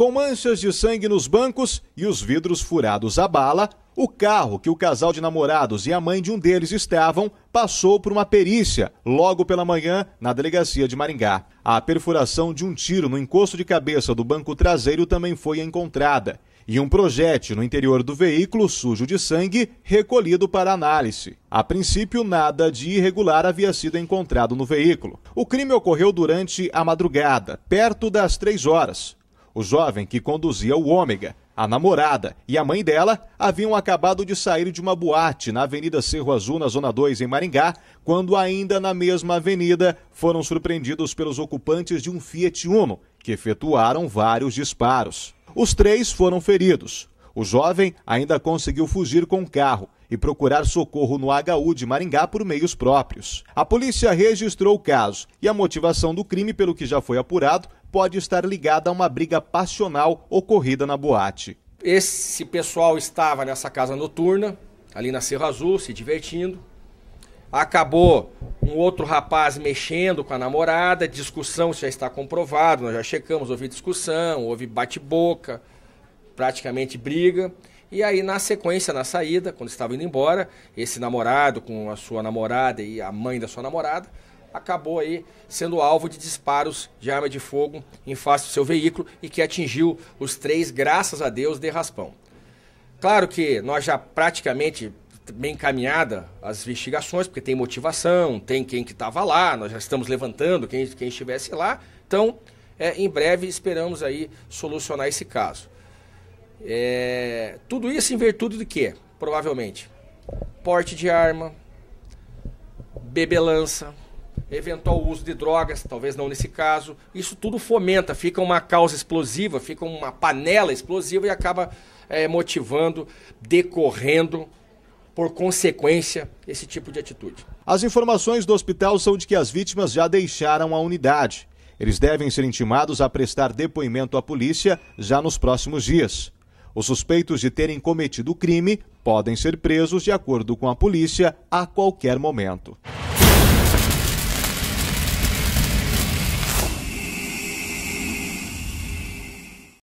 Com manchas de sangue nos bancos e os vidros furados à bala, o carro que o casal de namorados e a mãe de um deles estavam passou por uma perícia logo pela manhã na delegacia de Maringá. A perfuração de um tiro no encosto de cabeça do banco traseiro também foi encontrada e um projétil no interior do veículo sujo de sangue recolhido para análise. A princípio, nada de irregular havia sido encontrado no veículo. O crime ocorreu durante a madrugada, perto das três horas. O jovem que conduzia o Ômega, a namorada e a mãe dela haviam acabado de sair de uma boate na Avenida Cerro Azul, na Zona 2, em Maringá, quando, ainda na mesma avenida, foram surpreendidos pelos ocupantes de um Fiat Uno, que efetuaram vários disparos. Os três foram feridos. O jovem ainda conseguiu fugir com o carro e procurar socorro no HU de Maringá por meios próprios. A polícia registrou o caso e a motivação do crime, pelo que já foi apurado, pode estar ligada a uma briga passional ocorrida na boate. Esse pessoal estava nessa casa noturna, ali na Serra Azul, se divertindo. Acabou um outro rapaz mexendo com a namorada, discussão já está comprovado, nós já checamos, houve discussão, houve bate-boca praticamente briga. E aí, na sequência, na saída, quando estava indo embora, esse namorado com a sua namorada e a mãe da sua namorada acabou aí sendo alvo de disparos de arma de fogo em face do seu veículo e que atingiu os três, graças a Deus, de raspão. Claro que nós já praticamente bem encaminhada as investigações, porque tem motivação, tem quem que estava lá, nós já estamos levantando quem, quem estivesse lá. Então, é, em breve esperamos aí solucionar esse caso. É, tudo isso em virtude do que? Provavelmente. Porte de arma, bebelança, eventual uso de drogas, talvez não nesse caso. Isso tudo fomenta, fica uma causa explosiva, fica uma panela explosiva e acaba é, motivando, decorrendo por consequência, esse tipo de atitude. As informações do hospital são de que as vítimas já deixaram a unidade. Eles devem ser intimados a prestar depoimento à polícia já nos próximos dias. Os suspeitos de terem cometido o crime podem ser presos, de acordo com a polícia, a qualquer momento.